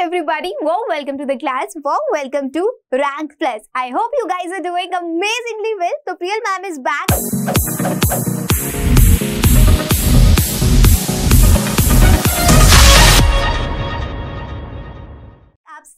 everybody, warm welcome to the class, warm welcome to Rank Plus. I hope you guys are doing amazingly well. So Priyal ma'am is back.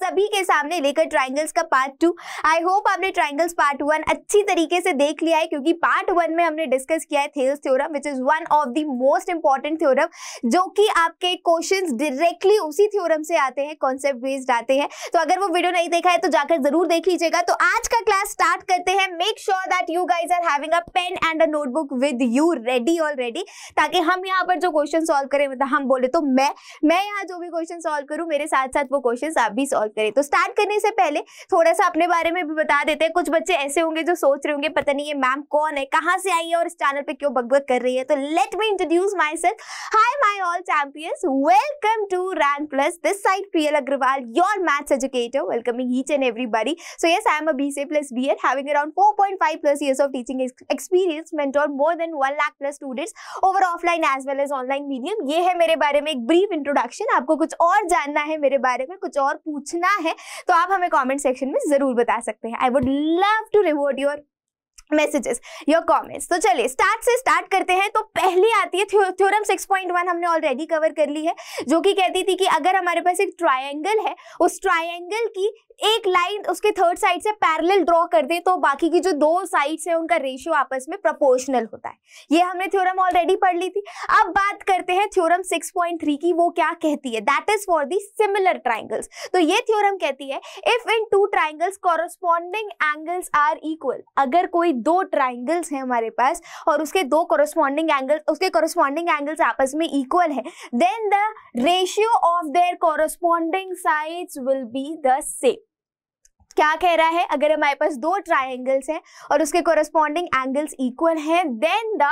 सभी के सामने लेकर triangles का part two I hope आपने triangles part one अच्छी तरीके से देख लिया है क्योंकि पार्ट वन में हमने डिस्कस किया है Thales theorem which is one of the most important theorem जो कि आपके क्वेश्चन डायरेक्टली उसी थ्योरम से आते हैं कॉन्सेप्ट बेस्ड आते हैं तो अगर वो वीडियो नहीं देखा है तो जाकर जरूर देख लीजिएगा तो आज का क्लास स्टार्ट करते हैं make sure that you guys are having a pen and a notebook with you ready already ताकि हम यहाँ पर जो क्वेश्चन सॉल्व करें मतलब हम बोले तो मैं मैं यहाँ जो भी क्वेश्चन सॉल्व करूँ मेरे साथ साथ वो क्वेश्चन आप भी सॉल्व सॉल्व करें तो स्टार्ट करने से पहले थोड़ा सा अपने बारे में भी बता देते हैं कुछ बच्चे ऐसे होंगे जो सोच रहे होंगे पता नहीं ये मैम कौन है कहाँ से आई है और इस चैनल पे क्यों बकबक कर रही है तो let me introduce myself hi my all champions welcome to Ran plus this side PL Agarwal your maths educator welcoming each and everybody so yes I am a BCA plus B Ed having around four point five plus years of teaching experience experience mentored more than one lakh plus students over offline as well as online medium ये है मेरे बारे में एक brief introduction आपको कुछ और जानना है मेरे बारे में कुछ और पूछना पूछना है तो आप हमें कॉमेंट सेक्शन में ज़रूर बता सकते हैं I would love to reward your messages your comments तो चलिए स्टार्ट से स्टार्ट करते हैं तो पहली आती है थ्योरम 6.1 हमने ऑलरेडी कवर कर ली है जो कि कहती थी कि अगर हमारे पास एक ट्रायंगल है उस ट्रायंगल की एक लाइन उसके थर्ड साइड से पैरेलल ड्रॉ कर दे तो बाकी की जो दो साइड्स है उनका रेशियो आपस में प्रोपोर्शनल होता है ये हमने थ्योरम ऑलरेडी पढ़ ली थी अब बात करते हैं थ्योरम 6.3 की वो क्या कहती है that is for the similar triangles तो ये थ्योरम कहती है if in two triangles corresponding angles are equal अगर कोई दो ट्राइंगल्स है हमारे पास और उसके दो कॉरस्पॉन्डिंग एंगल्स उसके कॉरस्पॉन्डिंग एंगल्स आपस में इक्वल है then the ratio of their corresponding sides will be the same क्या कह रहा है अगर हमारे पास दो ट्राइंगल्स हैं और उसके कोरस्पॉन्डिंग एंगल्स इक्वल हैं then the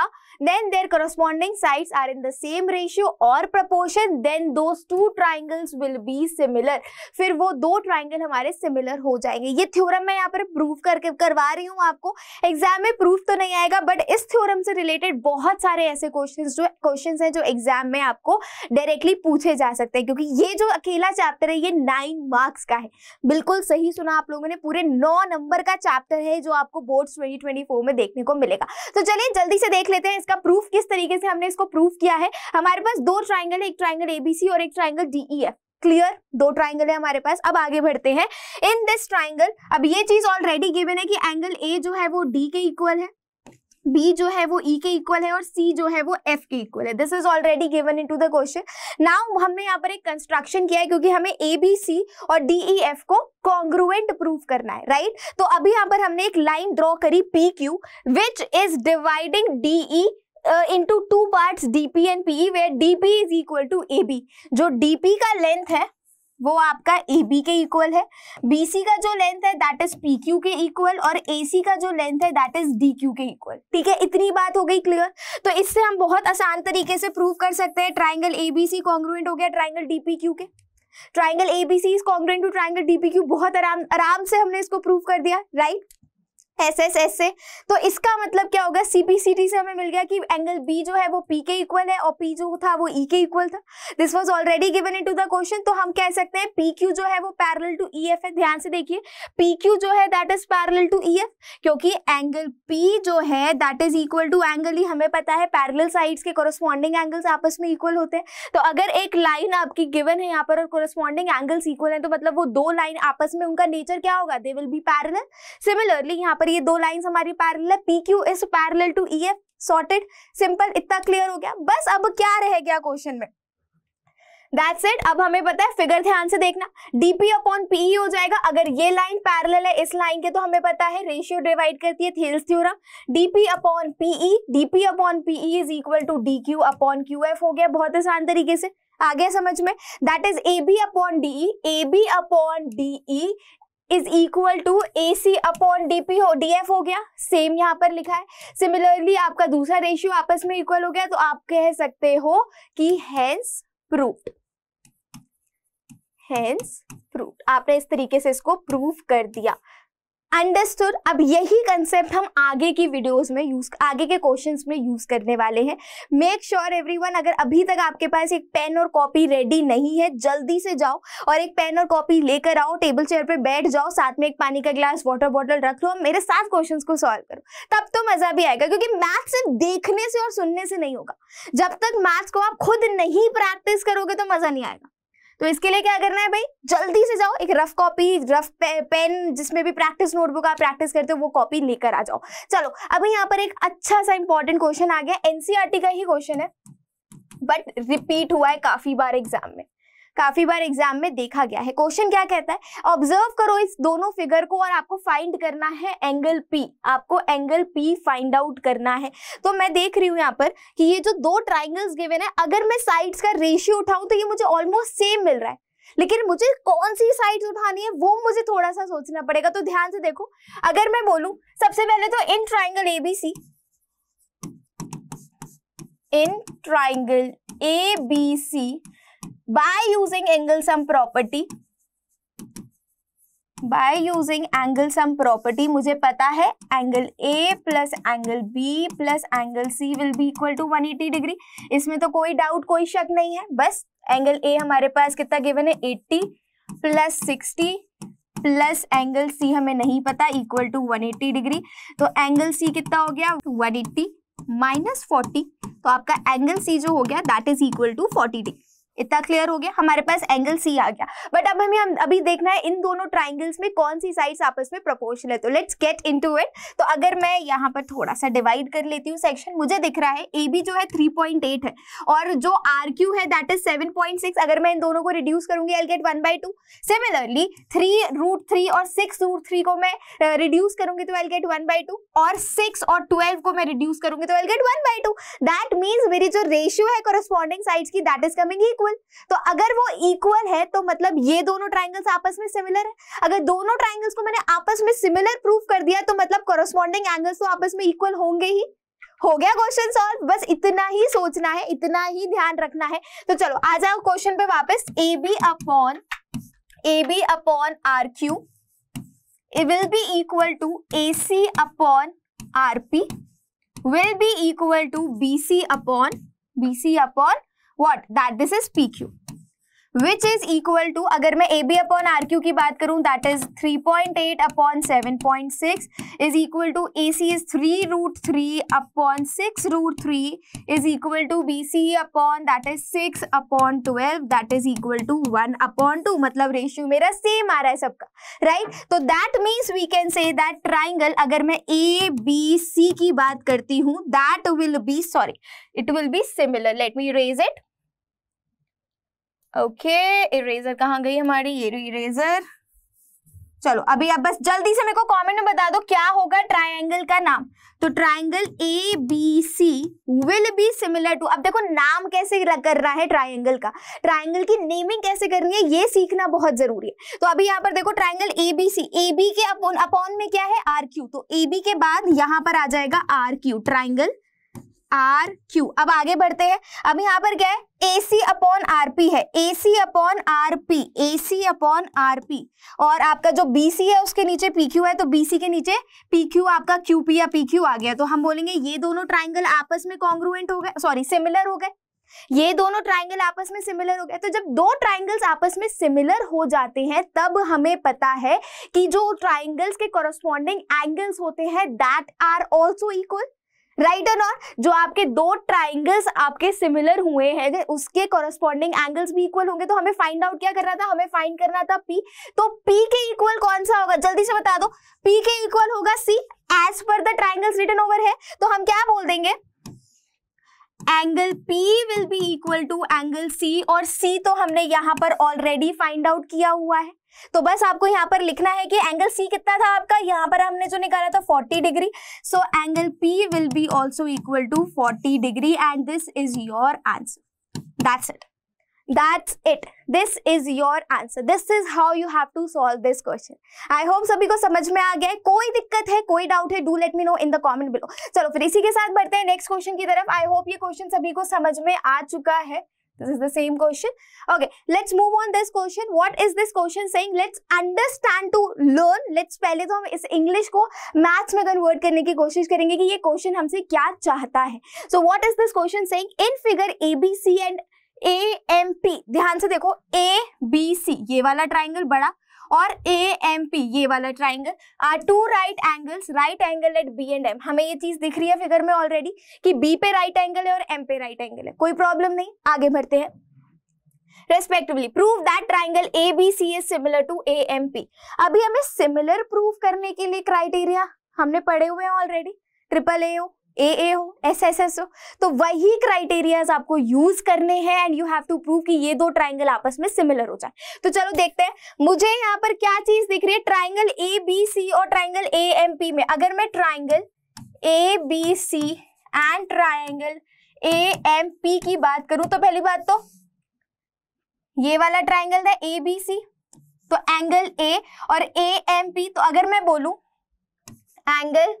then their corresponding sides are in the same ratio और प्रपोर्शन देन दो two triangles will be similar फिर वो दो ट्राइंगल हमारे सिमिलर हो जाएंगे ये थ्योरम मैं यहाँ पर प्रूफ करके करवा रही हूँ आपको एग्जाम में प्रूफ तो नहीं आएगा बट इस थ्योरम से रिलेटेड बहुत सारे ऐसे क्वेश्चन जो क्वेश्चन हैं जो एग्जाम में आपको डायरेक्टली पूछे जा सकते हैं क्योंकि ये जो अकेला चैप्टर है ये नाइन मार्क्स का है बिल्कुल सही सुना आप लोग लोगों ने पूरे नौ नंबर का चैप्टर है जो आपको बोर्ड ट्वेंटी में देखने को मिलेगा तो चलिए जल्दी से देख लेते हैं इसका प्रूफ किस तरीके से हमने इसको प्रूफ किया है हमारे पास दो ट्राइंगल है एक ट्राइंगल एबीसी और एक ट्राइंगल डीईएफ क्लियर दो ट्राइंगल है हमारे पास अब आगे बढ़ते हैं इन दिस ट्राइंगल अब ये चीज ऑलरेडी गिवन है कि एंगल ए जो है वो डी के इक्वल है बी जो है वो ई e के इक्वल है और सी जो है वो एफ के इक्वल है this is already given in to the question now हमने यहाँ पर एक कंस्ट्रक्शन किया है क्योंकि हमें ए बी सी और डी ई एफ को कॉन्ग्रुएंट प्रूव करना है राइट right? तो अभी यहाँ पर हमने एक लाइन ड्रॉ करी P Q which is dividing D E to two part DP and PE where DP is equal to A B जो डीपी का लेंथ है वो आपका ए बी के इक्वल है बी सी का जो लेंथ है दैट इज पी क्यू के इक्वल और ए सी का जो लेंथ है दैट इज डी क्यू के इक्वल ठीक है इतनी बात हो गई क्लियर तो इससे हम बहुत आसान तरीके से प्रूव कर सकते हैं triangle A B C congruent हो गया ट्राइंगल डी पी क्यू के triangle A B C is congruent to triangle D P Q बहुत आराम आराम से हमने इसको प्रूव कर दिया राइट एस एस एस से तो इसका मतलब क्या होगा सी सी पी टी से हमें मिल गया कि एंगल बी जो है वो पी के इक्वल है और पी जो था वो ई e के इक्वल था this was already given in to the question तो हम कह सकते हैं पी क्यू जो है वो पैरल टू ई एफ है ध्यान से देखिए पी क्यू जो है that is parallel to E F क्योंकि एंगल पी जो है that is equal to angle ही हमें पता है पैरल साइड्स के कोरोस्पॉन्डिंग एंगल्स आपस में इक्वल होते हैं तो अगर एक लाइन आपकी गिवन है यहाँ पर और कोरोस्पॉन्डिंग एंगल्स इक्वल है तो मतलब वो दो लाइन आपस में उनका नेचर क्या होगा they will be parallel similarly यहाँ पर और ये दो लाइन हमारी पैरल है P Q is parallel to E F sorted simple इतना क्लियर हो गया बस अब क्या रह गया क्वेश्चन में That's it. अब हमें पता है फिगर ध्यान से देखना DP upon PE हो जाएगा अगर ये लाइन पैरल है इस लाइन के तो हमें पता है रेशियो डिवाइड करती है Thales theorem DP upon PE DP upon PE is equal to DQ upon QF हो गया बहुत आसान तरीके से आ गया समझ में that is A B upon D A B upon D is equal to A C upon D P हो डी एफ हो गया सेम यहाँ पर लिखा है सिमिलरली आपका दूसरा रेशियो आपस में इक्वल हो गया तो आप कह सकते हो कि हैंस प्रूफ हैंस प्रूफ आपने इस तरीके से इसको प्रूफ कर दिया अंडरस्टूड अब यही कंसेप्ट हम आगे की वीडियोस में यूज आगे के क्वेश्चंस में यूज करने वाले हैं मेक श्योर एवरीवन अगर अभी तक आपके पास एक पेन और कॉपी रेडी नहीं है जल्दी से जाओ और एक पेन और कॉपी लेकर आओ टेबल चेयर पे बैठ जाओ साथ में एक पानी का ग्लास वाटर बॉटल रख लो मेरे साथ क्वेश्चन को सॉल्व करो तब तो मजा भी आएगा क्योंकि मैथ सिर्फ देखने से और सुनने से नहीं होगा जब तक मैथ्स को आप खुद नहीं प्रैक्टिस करोगे तो मजा नहीं आएगा तो इसके लिए क्या करना है भाई जल्दी से जाओ एक रफ कॉपी रफ पे, पेन जिसमें भी प्रैक्टिस नोटबुक आप प्रैक्टिस करते हो वो कॉपी लेकर आ जाओ चलो अभी यहाँ पर एक अच्छा सा इंपॉर्टेंट क्वेश्चन आ गया एनसीआरटी e का ही क्वेश्चन है बट रिपीट हुआ है काफी बार एग्जाम में काफी बार एग्जाम में देखा गया है क्वेश्चन क्या कहता है ऑब्जर्व करो इस दोनों फिगर को और आपको फाइंड करना है एंगल पी आपको एंगल पी फाइंड आउट करना है तो मैं देख रही हूं यहाँ पर कि ये जो दो ट्राइंगल्स गिवेन है अगर मैं साइड्स का रेशियो उठाऊं तो ये मुझे ऑलमोस्ट सेम मिल रहा है लेकिन मुझे कौन सी साइड उठानी है वो मुझे थोड़ा सा सोचना पड़ेगा तो ध्यान से देखो अगर मैं बोलू सबसे पहले तो in triangle ABC in triangle A B C by using angle sum property by using angle sum property मुझे पता है angle A plus angle B plus angle C will be equal to 180 degree इसमें तो कोई doubt कोई शक नहीं है बस angle A हमारे पास कितना given है 80 plus 60 प्लस एंगल सी हमें नहीं पता इक्वल टू 180 डिग्री तो एंगल सी कितना हो गया 180 माइनस फोर्टी तो आपका एंगल सी जो हो गया that is equal to forty degree इतना क्लियर हो गया हमारे पास एंगल सी आ गया बट अब हमें अभी देखना है इन दोनों ट्राइंगल्स में कौन सी साइड्स आपस में प्रोपोर्शनल है तो लेट्स गेट इनटू इट तो अगर मैं यहाँ पर थोड़ा सा डिवाइड कर लेती हूँ सेक्शन मुझे दिख रहा है ए बी जो है 3.8 है और जो आर क्यू है दैट इज 7.6 अगर मैं इन दोनों को रिड्यूस करूंगी I get one by two similarly three root three और सिक्स रूट थ्री को मैं रिड्यूस करूंगी तो I get one by two और सिक्स और ट्वेल्व को मैं रिड्यूस करूंगी तो I get one by two that means मेरी जो रेशियो है कोरस्पॉन्डिंग साइड्स की that is coming equal equal तो अगर वो इक्वल है तो मतलब ये दोनों ट्राइंगल्स आपस में सिमिलर है अगर दोनों ट्राइंगल्स को मैंने आपस में सिमिलर प्रूफ कर दिया तो मतलब कॉरस्पॉन्डिंग एंगल्स तो आपस में इक्वल होंगे ही हो गया क्वेश्चन सॉल्व बस इतना ही सोचना है इतना ही ध्यान रखना है तो चलो आ जाओ क्वेश्चन पे वापस A B upon A B upon R Q will be equal to A C upon R P will be equal to B C upon B C upon what that this is P Q which is equal to अगर मैं A B upon R Q की बात करूं that is three point eight upon seven point six is equal to A C is three root three upon six root three is equal to B C upon that is six upon twelve that is equal to one upon two मतलब ratio मेरा same आ रहा है सबका right right? तो that means we can say that triangle अगर मैं A B C की बात करती हूँ that will be sorry it will be similar let me erase it okay eraser कहाँ गई हमारी ये इरेजर चलो अभी आप बस जल्दी से मेरे को कमेंट में बता दो क्या होगा ट्रायंगल का नाम तो triangle A B C will be similar to अब देखो नाम कैसे कर रहा है ट्रायंगल का ट्रायंगल की नेमिंग कैसे करनी है ये सीखना बहुत जरूरी है तो अभी यहाँ पर देखो triangle A B C A B के अपॉन अपॉन में क्या है आर क्यू तो ए बी के बाद यहाँ पर आ जाएगा R Q triangle R Q अब आगे बढ़ते हैं अब यहां पर क्या है A C upon R P है A C upon R P A C upon R P और आपका जो बी सी है उसके नीचे पी क्यू है तो बी सी के नीचे पी क्यू आपका क्यू पी या पी क्यू आ गया तो हम बोलेंगे ये दोनों ट्राइंगल आपस में कॉन्ग्रुएंट हो गए सॉरी सिमिलर हो गए ये दोनों ट्राइंगल आपस में सिमिलर हो गए तो जब दो ट्राइंगल्स आपस में सिमिलर हो जाते हैं तब हमें पता है कि जो ट्राइंगल्स के कॉरस्पॉन्डिंग एंगल्स होते हैं that are also equal right और नॉट जो आपके दो ट्राइंगल्स आपके सिमिलर हुए हैं उसके कॉरस्पॉन्डिंग एंगल्स भी इक्वल होंगे तो हमें फाइंड आउट क्या करना था हमें फाइंड करना था पी तो पी के इक्वल कौन सा होगा जल्दी से बता दो पी के इक्वल होगा C as per the triangles return over है तो हम क्या बोल देंगे angle P will be equal to angle C और सी तो हमने यहाँ पर ऑलरेडी फाइंड आउट किया हुआ है तो बस आपको यहाँ पर लिखना है कि एंगल सी कितना था आपका यहाँ पर हमने जो निकाला था 40 degree so angle P will be also equal to 40 degree and this is your answer that's it That's it. This is your answer this is how you have to solve this question I hope सभी को समझ में आ गया है कोई दिक्कत है कोई डाउट है do let me know in the comment below चलो फिर इसी के साथ बढ़ते हैं नेक्स्ट क्वेश्चन की तरफ आई होप ये क्वेश्चन सभी को समझ में आ चुका है this is the same question okay let's move on this question what is this question saying let's understand to learn let's पहले तो हम इस इंग्लिश को मैथ्स में कन्वर्ट करने की कोशिश करेंगे कि ये क्वेश्चन हमसे क्या चाहता है so what is this question saying in figure A B C and A M P ध्यान से देखो ए बी सी ये वाला ट्राइंगल बड़ा और ए एम पी ये वाला triangle are two right angles right angle at B and M हमें ये चीज दिख रही है फिगर में ऑलरेडी कि बी पे राइट एंगल है और एम पे राइट एंगल है कोई प्रॉब्लम नहीं आगे बढ़ते हैं respectively prove that triangle A B C is similar to A M P अभी हमें सिमिलर प्रूव करने के लिए क्राइटेरिया हमने पढ़े हुए हैं ऑलरेडी ट्रिपल ए हो ए ए हो एस एस एस हो तो वही क्राइटेरियाज आपको यूज करने हैं and you have to prove कि ये दो ट्राइंगल आपस में सिमिलर हो जाए तो चलो देखते हैं मुझे यहाँ पर क्या चीज दिख रही है ट्राइंगल ए बी सी और ट्राइंगल ए एम पी में अगर मैं triangle A B C and triangle A M P की बात करूं तो पहली बात तो ये वाला ट्राइंगल था ए बी सी तो एंगल ए और ए एम पी तो अगर मैं बोलू angle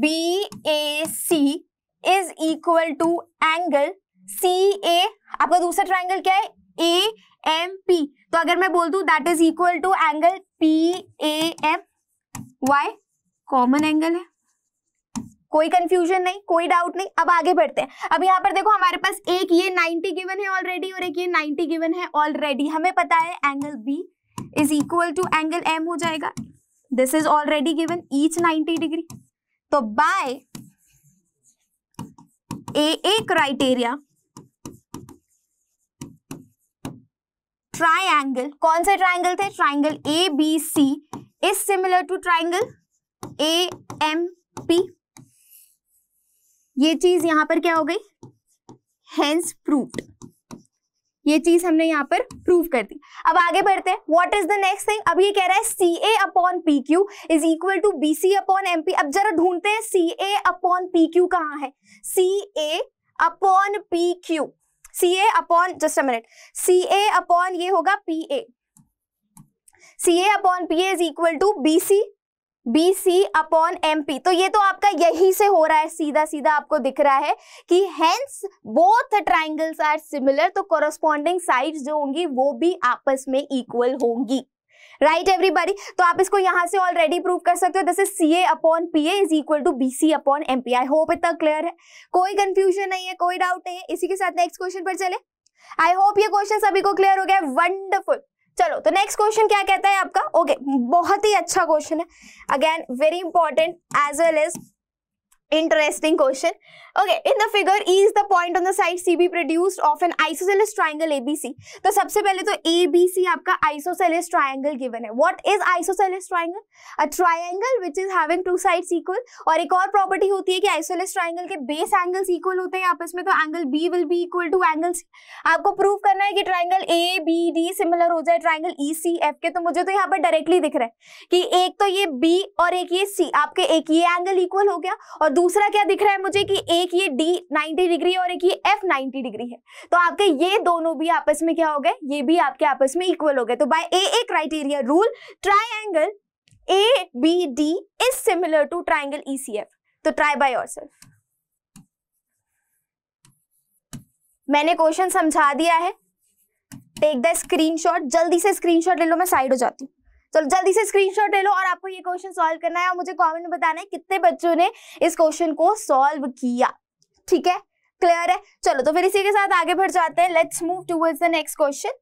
B A C is equal to angle C A आपका दूसरा ट्राइंगल क्या है ए एम पी तो अगर मैं बोल दू that is equal to angle P A M Y common angle है कोई कंफ्यूजन नहीं कोई डाउट नहीं अब आगे बढ़ते हैं अब यहाँ पर देखो हमारे पास एक ये 90 गिवन है ऑलरेडी और एक ये 90 गिवन है ऑलरेडी हमें पता है angle B is equal to angle M हो जाएगा this is already given each 90 degree तो by A A criteria triangle कौन से ट्राइंगल थे triangle A B C is similar to triangle A M P ये चीज यहां पर क्या हो गई हेंस प्रूफ ये चीज हमने यहाँ पर प्रूव कर दी अब आगे बढ़ते हैं what is the next thing अब ये कह रहा है C A upon P Q is equal to B C upon M P अब जरा ढूंढते हैं C A upon P Q कहाँ है C A upon P Q C A upon just a minute C A upon ये होगा P A C A upon P A is equal to B C B C upon M P तो ये तो आपका यही से हो रहा है सीधा सीधा आपको दिख रहा है कि hence both triangles are similar तो कोरोस्पॉन्डिंग साइड जो होंगी वो भी आपस में इक्वल होंगी राइट right, एवरीबॉडी तो आप इसको यहां से ऑलरेडी प्रूव कर सकते हो this is C A upon P A is equal to B C upon M P I hope इतना क्लियर है कोई कंफ्यूजन नहीं है कोई डाउट नहीं है इसी के साथ नेक्स्ट क्वेश्चन पर चले आई होप ये क्वेश्चन सभी को क्लियर हो गया वंडरफुल चलो तो नेक्स्ट क्वेश्चन क्या कहता है आपका ओके okay, बहुत ही अच्छा क्वेश्चन है again very important as well as interesting question Okay, in the figure E is the point on the side CB produced of an isosceles triangle ABC. तो सबसे पहले तो ABC आपका isosceles triangle given है. What is isosceles triangle? A triangle which is having two sides equal. और एक और property होती है कि isosceles triangle के base angles equal होते हैं आपस में तो angle B will be equal to angle C. आपको prove करना है कि triangle ABD similar हो जाए triangle ECF के तो मुझे तो यहाँ पर directly दिख रहा है कि एक तो ये B और एक ये C आपके एक ये angle equal हो गया और दूसरा क्या दिख रहा है मुझे कि A एक ये डी 90 डिग्री और एक ये एफ 90 डिग्री है तो आपके ये दोनों भी आपस में क्या हो गए ये भी आपके आपस में इक्वल हो गए तो by A A criteria rule triangle A B D is similar to triangle E C F तो ट्राई बाय योर सेल्फ मैंने क्वेश्चन समझा दिया है टेक द स्क्रीनशॉट जल्दी से स्क्रीनशॉट ले लो मैं साइड हो जाती हूँ चलो जल्दी से स्क्रीनशॉट ले लो और आपको ये क्वेश्चन सॉल्व करना है और मुझे कमेंट में बताना है कितने बच्चों ने इस क्वेश्चन को सॉल्व किया ठीक है क्लियर है चलो तो फिर इसी के साथ आगे बढ़ जाते हैं let's move towards the next question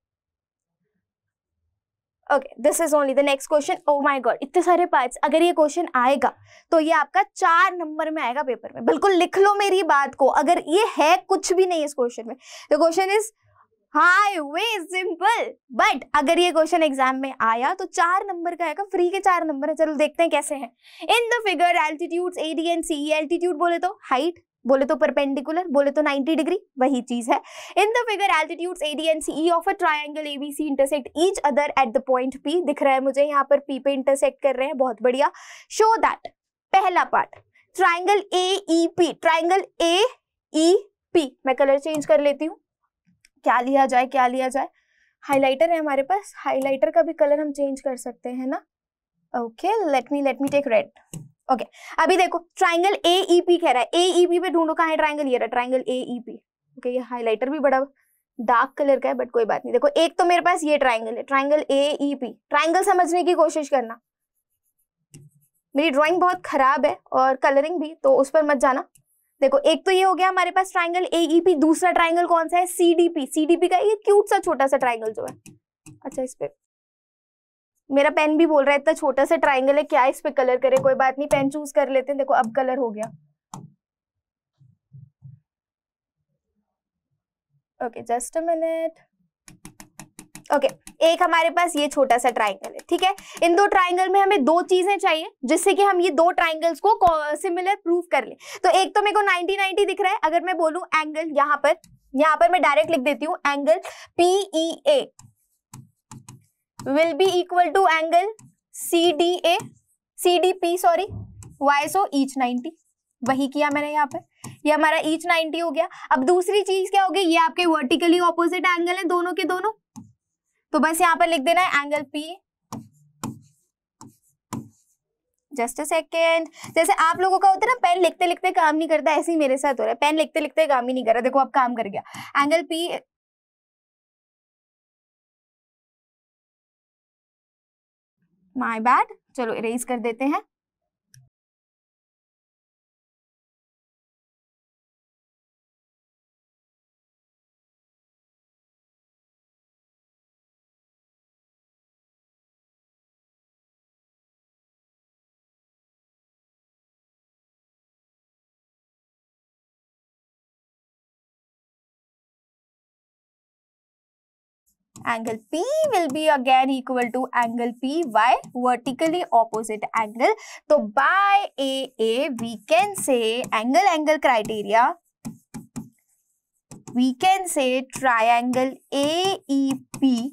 okay this is only the next question oh my god इतने सारे पार्ट्स अगर ये क्वेश्चन आएगा तो ये आपका चार नंबर में आएगा पेपर में बिल्कुल लिख लो मेरी बात को अगर ये है कुछ भी नहीं इस क्वेश्चन में the question is way simple but अगर ये क्वेश्चन एग्जाम में आया तो चार नंबर का आएगा फ्री के चार नंबर है चलो देखते हैं कैसे हैं in the figure altitude A D and C altitude बोले तो हाइट बोले तो परपेंडिकुलर बोले तो 90 डिग्री वही चीज है in the figure altitudes A D and C of a triangle C intersect each other at the point P दिख रहा है मुझे यहाँ पर पी पे इंटरसेक्ट कर रहे हैं बहुत बढ़िया शो दैट पहला part triangle A E P triangle A E P मैं कलर चेंज कर लेती हूँ क्या लिया जाए क्या लिया जाए हाइलाइटर है हमारे पास हाइलाइटर का भी कलर हम चेंज कर सकते हैं ना okay let me let me take red okay अभी देखो triangle A E e P कह रहा है ए ई पी पे ढूंढो कहा है ट्राइंगल ये रहा triangle A E e P okay ये हाईलाइटर भी बड़ा डार्क कलर का है बट कोई बात नहीं देखो एक तो मेरे पास ये ट्राइंगल है triangle A E e P triangle समझने की कोशिश करना मेरी ड्राइंग बहुत खराब है और कलरिंग भी तो उस पर मत जाना देखो एक तो ये हो गया हमारे पास ट्राइंगल एईपी e दूसरा ट्राइंगल कौन सा है सीडीपी सीडीपी का ये क्यूट सा छोटा सा ट्राइंगल जो है अच्छा इस पे मेरा पेन भी बोल रहा है इतना छोटा सा ट्राइंगल है क्या इस पे कलर करे कोई बात नहीं पेन चूज कर लेते हैं देखो अब कलर हो गया okay just a minute okay एक हमारे पास ये छोटा सा ट्राइंगल है ठीक है इन दो ट्राइंगल में हमें दो चीजें चाहिए जिससे कि हम ये दो ट्राइंगल्स को सिमिलर प्रूफ कर ले तो एक तो मेरे को नाइनटी नाइनटी दिख रहा है अगर मैं बोलू एंगल यहां पर यहां पर मैं डायरेक्ट लिख देती हूँ angle PE A will be equal to angle C D A C D P sorry Y so each ninety वही किया मैंने यहाँ पर ये हमारा ईच नाइनटी हो गया अब दूसरी चीज क्या होगी ये आपके वर्टिकली ऑपोजिट एंगल है दोनों के दोनों तो बस यहां पर लिख देना है angle P just a second जैसे आप लोगों का होता है ना पेन लिखते लिखते काम नहीं करता ऐसे ही मेरे साथ हो रहा है पेन लिखते लिखते काम ही नहीं कर रहा देखो अब काम कर गया एंगल पी माई बैड चलो इरेज कर देते हैं angle P will be again equal to angle P by vertically opposite angle. So by AA, we can say angle-angle criteria we can say triangle AEP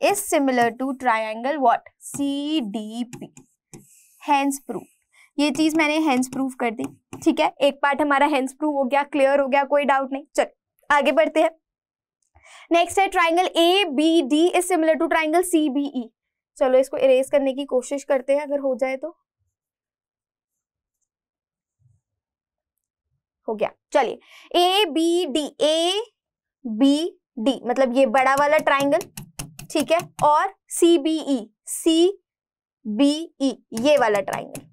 is similar to triangle what? CDP. Hence proof. ये चीज मैंने hence prove कर दी ठीक है एक part हमारा hence prove हो गया क्लियर हो गया कोई डाउट नहीं चल आगे बढ़ते हैं नेक्स्ट है triangle A B D is similar to triangle C B E चलो इसको इरेज करने की कोशिश करते हैं अगर हो जाए तो हो गया चलिए A B D A B D मतलब ये बड़ा वाला ट्राइंगल ठीक है और सी बी ई सी बी ई ये वाला ट्राइंगल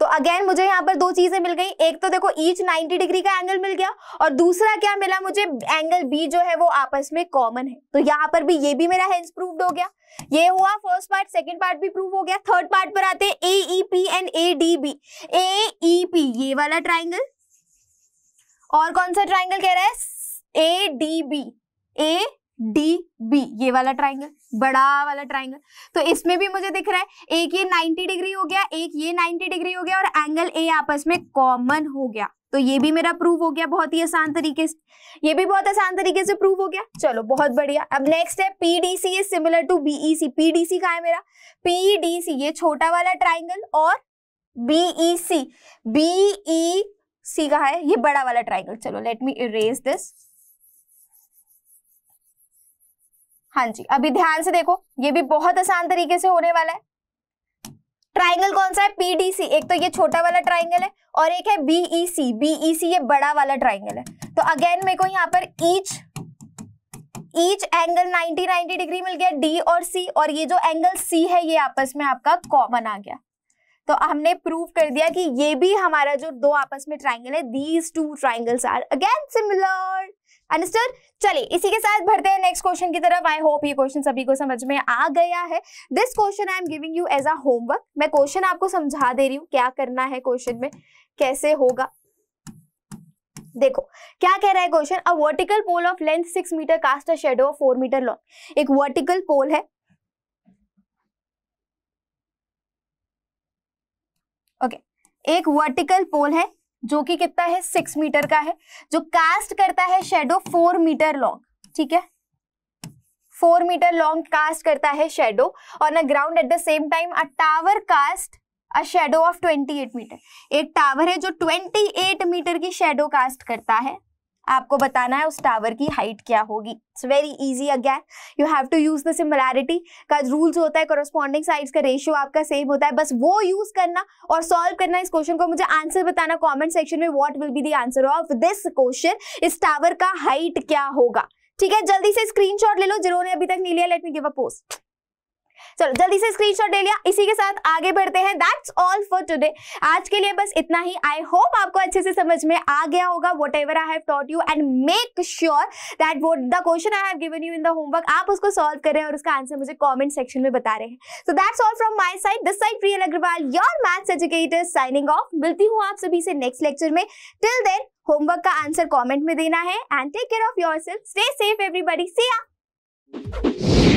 तो अगेन मुझे यहाँ पर दो चीजें मिल गई एक तो देखो ईच 90 डिग्री का एंगल मिल गया और दूसरा क्या मिला मुझे एंगल बी जो है वो आपस में कॉमन है तो यहाँ पर भी ये भी मेरा हेंस प्रूव्ड हो गया ये हुआ फर्स्ट पार्ट सेकंड पार्ट भी प्रूव हो गया थर्ड पार्ट पर आते हैं A P and A D B A P ये वाला ट्राइंगल और कौन सा ट्राइंगल कह रहा है A D B A D B ये वाला ट्राइंगल बड़ा वाला ट्राइंगल तो इसमें भी मुझे दिख रहा है एक ये 90 डिग्री हो गया एक ये 90 डिग्री हो गया और एंगल ए आपस में कॉमन हो गया तो ये भी मेरा प्रूफ हो गया बहुत ही आसान तरीके से ये भी बहुत आसान तरीके से प्रूफ हो गया चलो बहुत बढ़िया अब नेक्स्ट है PDC is similar to BEC PDC का है मेरा पीडीसी ये छोटा वाला ट्राइंगल और बीईसी सी का है ये बड़ा वाला ट्राइंगल चलो लेट मी इरेज दिस हाँ जी अभी ध्यान से देखो ये भी बहुत आसान तरीके से होने वाला है ट्राइंगल कौन सा है पीडीसी एक तो ये छोटा वाला ट्राइंगल है और एक है बीईसी बीईसी e e ये बड़ा वाला ट्राइंगल है तो अगेन मेरे को यहाँ पर ईच ईच एंगल 90 90 डिग्री मिल गया डी और सी और ये जो एंगल सी है ये आपस में आपका कॉमन आ गया तो हमने प्रूव कर दिया कि ये भी हमारा जो दो आपस में ट्राइंगल है these two triangles are again similar understood चलिए इसी के साथ भरते हैं नेक्स्ट क्वेश्चन की तरफ आई होप ये क्वेश्चन सभी को समझ में आ गया है this question I am giving you as a homework मैं क्वेश्चन आपको समझा दे रही हूँ क्या करना है क्वेश्चन में कैसे होगा देखो क्या कह रहा है question a vertical pole of length six metre cast a shadow of four metre long एक वर्टिकल पोल है ओके okay. एक वर्टिकल पोल है जो कि कितना है सिक्स मीटर का है जो कास्ट करता है शेडो फोर मीटर लॉन्ग ठीक है फोर मीटर लॉन्ग कास्ट करता है शेडो और a ground at the same time a tower cast a shadow of twenty eight metre एक टावर है जो ट्वेंटी एट मीटर की शेडो कास्ट करता है आपको बताना है उस टावर की हाइट क्या होगी it's very easy again you have to use the similarity का रूल्स होता है कॉरस्पॉन्डिंग साइड्स का रेशियो आपका सेम होता है बस वो यूज करना और सॉल्व करना इस क्वेश्चन को मुझे आंसर बताना कॉमेंट सेक्शन में what will be the answer of this question इस टावर का हाइट क्या होगा ठीक है जल्दी से स्क्रीनशॉट ले लो जिन्होंने अभी तक नहीं लिया let me give a post चलो जल्दी से स्क्रीनशॉट ले लिया इसी के साथ आगे बढ़ते हैं दैट्स ऑल फॉर टुडे आज के लिए बस इतना ही आई होप आपको अच्छे से समझ में आ गया होगा whatever I have taught you and make sure that what the question I have given you in the homework आप उसको सॉल्व कर रहे हैं और उसका आंसर मुझे कॉमेंट सेक्शन में बता रहे हैं so that's all from my side this side Priyal Agarwal your maths educator signing off मिलती हूँ आप सभी से नेक्स्ट लेक्चर में टिल देन होमवर्क का आंसर कॉमेंट में देना है and take care of yourself stay safe everybody see या